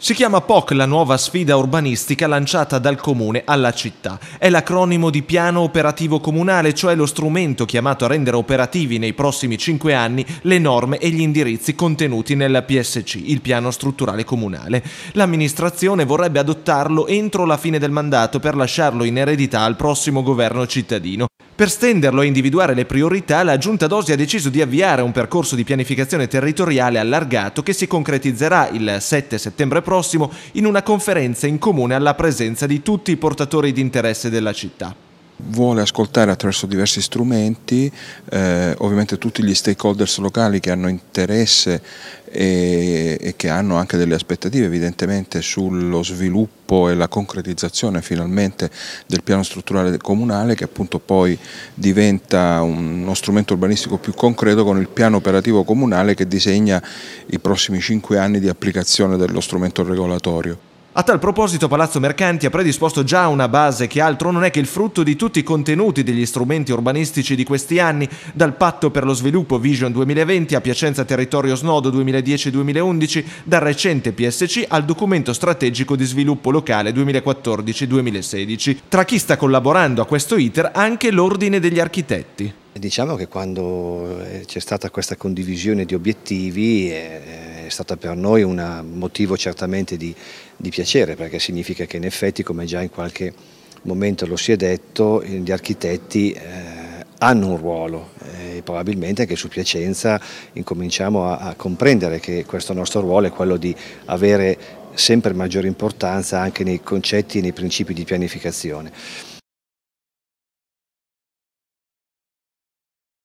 Si chiama POC la nuova sfida urbanistica lanciata dal comune alla città. È l'acronimo di Piano Operativo Comunale, cioè lo strumento chiamato a rendere operativi nei prossimi cinque anni le norme e gli indirizzi contenuti nel PSC, il Piano Strutturale Comunale. L'amministrazione vorrebbe adottarlo entro la fine del mandato per lasciarlo in eredità al prossimo governo cittadino. Per stenderlo e individuare le priorità, la Giunta d'Osi ha deciso di avviare un percorso di pianificazione territoriale allargato che si concretizzerà il 7 settembre prossimo in una conferenza in comune alla presenza di tutti i portatori di interesse della città vuole ascoltare attraverso diversi strumenti, eh, ovviamente tutti gli stakeholders locali che hanno interesse e, e, che hanno anche delle aspettative evidentemente sullo sviluppo e la concretizzazione finalmente del piano strutturale comunale che appunto poi diventa uno strumento urbanistico più concreto con il piano operativo comunale che disegna i prossimi cinque anni di applicazione dello strumento regolatorio. A tal proposito Palazzo Mercanti ha predisposto già una base che altro non è che il frutto di tutti i contenuti degli strumenti urbanistici di questi anni, dal Patto per lo Sviluppo Vision 2020 a Piacenza Territorio Snodo 2010-2011, dal recente PSC al Documento Strategico di Sviluppo Locale 2014-2016. Tra chi sta collaborando a questo iter anche l'Ordine degli Architetti. Diciamo che quando eh, c'è stata questa condivisione di obiettivi... Eh è stata per noi un motivo certamente di, di piacere perché significa che in effetti, come già in qualche momento lo si è detto, gli architetti eh, hanno un ruolo eh, e probabilmente anche su Piacenza incominciamo a, a comprendere che questo nostro ruolo è quello di avere sempre maggiore importanza anche nei concetti e nei principi di pianificazione.